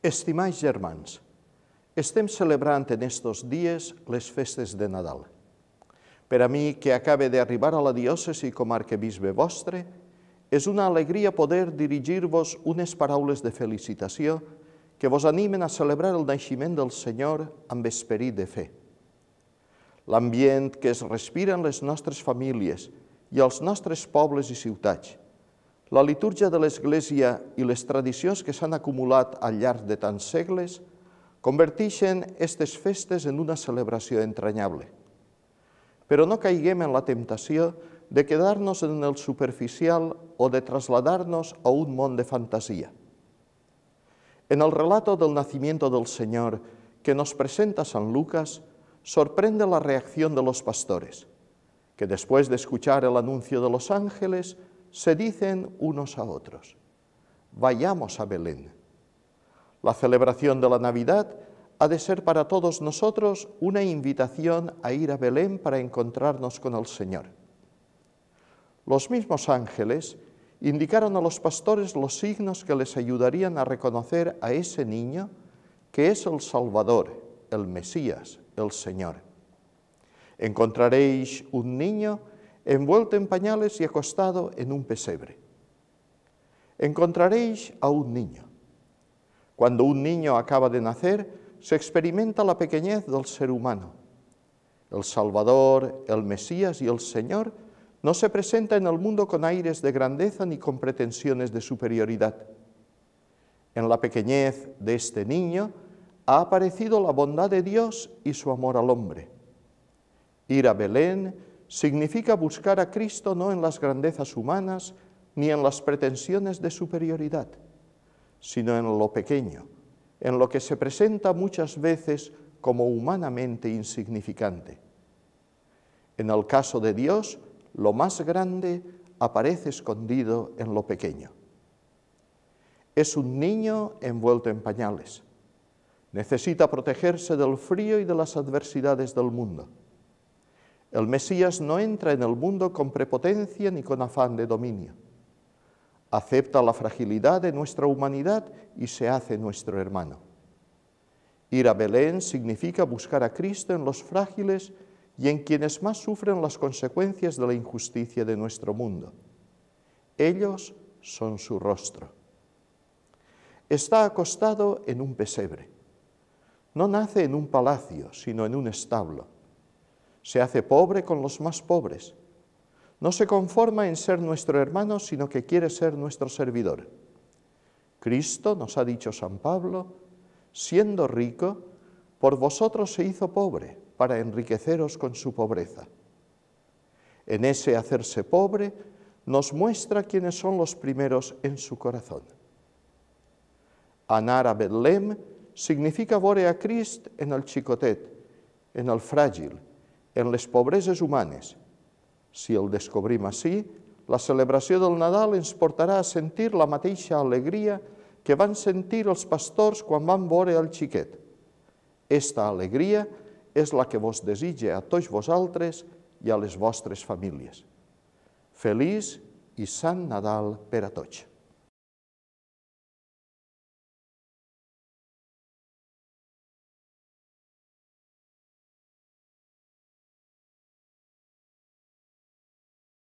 Estimats germans, estem celebrant en estos dies les festes de Nadal. Per a mi, que acabe d'arribar a la diòcesi com a arquebisbe vostre, és una alegria poder dirigir-vos unes paraules de felicitació que vos animen a celebrar el naixement del Senyor amb esperit de fe. L'ambient que es respira en les nostres famílies i als nostres pobles i ciutats – la litúrgia de l'Església i les tradicions que s'han acumulat al llarg de tants segles converteixen aquestes festes en una celebració entranyable. Però no caiguem en la temptació de quedar-nos en el superficial o de trasladar-nos a un món de fantasia. En el relato del nacimiento del Señor que nos presenta San Lucas, sorprende la reacción de los pastores, que después de escuchar el anuncio de los ángeles, se dicen unos a otros, vayamos a Belén. La celebración de la Navidad ha de ser para todos nosotros una invitación a ir a Belén para encontrarnos con el Señor. Los mismos ángeles indicaron a los pastores los signos que les ayudarían a reconocer a ese niño que es el Salvador, el Mesías, el Señor. Encontraréis un niño envuelto en pañales y acostado en un pesebre. Encontraréis a un niño. Cuando un niño acaba de nacer, se experimenta la pequeñez del ser humano. El Salvador, el Mesías y el Señor no se presenta en el mundo con aires de grandeza ni con pretensiones de superioridad. En la pequeñez de este niño ha aparecido la bondad de Dios y su amor al hombre. Ir a Belén significa buscar a Cristo no en las grandezas humanas ni en las pretensiones de superioridad, sino en lo pequeño, en lo que se presenta muchas veces como humanamente insignificante. En el caso de Dios, lo más grande aparece escondido en lo pequeño. Es un niño envuelto en pañales. Necesita protegerse del frío y de las adversidades del mundo el Mesías no entra en el mundo con prepotencia ni con afán de dominio. Acepta la fragilidad de nuestra humanidad y se hace nuestro hermano. Ir a Belén significa buscar a Cristo en los frágiles y en quienes más sufren las consecuencias de la injusticia de nuestro mundo. Ellos son su rostro. Está acostado en un pesebre. No nace en un palacio, sino en un establo se hace pobre con los más pobres. No se conforma en ser nuestro hermano, sino que quiere ser nuestro servidor. Cristo, nos ha dicho San Pablo, siendo rico, por vosotros se hizo pobre para enriqueceros con su pobreza. En ese hacerse pobre nos muestra quiénes son los primeros en su corazón. Anar a significa vore a Cristo en el chicotet, en el frágil, en les pobreses humanes. Si el descobrim així, la celebració del Nadal ens portarà a sentir la mateixa alegria que van sentir els pastors quan van veure el xiquet. Esta alegria és la que vos desitja a tots vosaltres i a les vostres famílies. Feliç i Sant Nadal per a tots.